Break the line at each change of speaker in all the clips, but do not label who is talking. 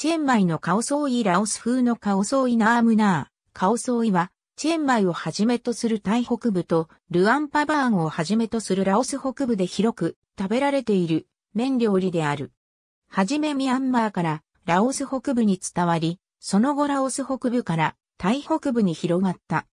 チェンマイのカオソーイラオス風のカオソーイナームナー、カオソーイは、チェンマイをはじめとするタイ北部と、ルアンパバーンをはじめとするラオス北部で広く食べられている麺料理である。はじめミャンマーからラオス北部に伝わり、その後ラオス北部からタイ北部に広がった。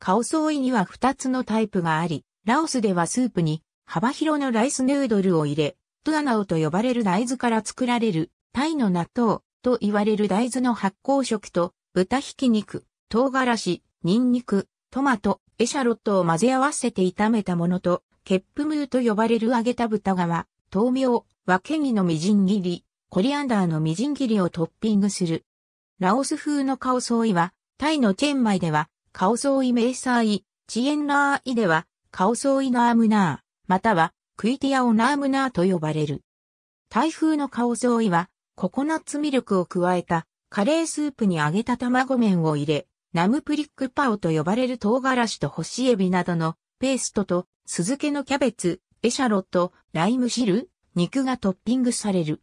カオソーイには2つのタイプがあり、ラオスではスープに幅広のライスヌードルを入れ、トゥアナオと呼ばれる大豆から作られるタイの納豆、と言われる大豆の発酵食と豚ひき肉、唐辛子、ニンニク、トマト、エシャロットを混ぜ合わせて炒めたものと、ケップムーと呼ばれる揚げた豚皮、豆苗、わけぎのみじん切り、コリアンダーのみじん切りをトッピングする。ラオス風のカオソーイは、タイのチェンマイでは、カオソーイメイサーイ、チエンラーイでは、カオソーイナームナー、または、クイティアオナームナーと呼ばれる。イ風のカオソーイは、ココナッツミルクを加えたカレースープに揚げた卵麺を入れ、ナムプリックパオと呼ばれる唐辛子と干しエビなどのペーストと酢漬けのキャベツ、エシャロット、ライム汁、肉がトッピングされる。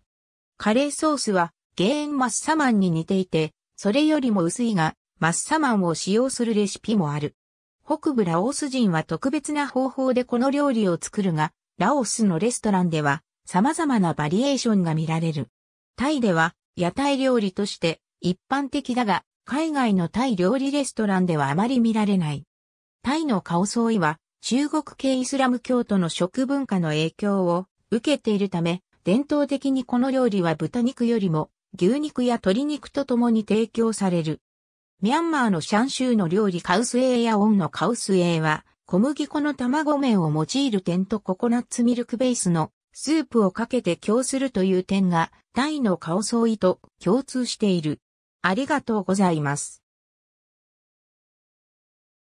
カレーソースはーンマッサマンに似ていて、それよりも薄いが、マッサマンを使用するレシピもある。北部ラオス人は特別な方法でこの料理を作るが、ラオスのレストランでは様々なバリエーションが見られる。タイでは屋台料理として一般的だが、海外のタイ料理レストランではあまり見られない。タイのカオソイは中国系イスラム教徒の食文化の影響を受けているため、伝統的にこの料理は豚肉よりも牛肉や鶏肉とともに提供される。ミャンマーのシャン州の料理カウスエーやオンのカウスエーは小麦粉の卵麺を用いる点とココナッツミルクベースのスープをかけて供するという点が、タイのカオソイと共通している。ありがとうございます。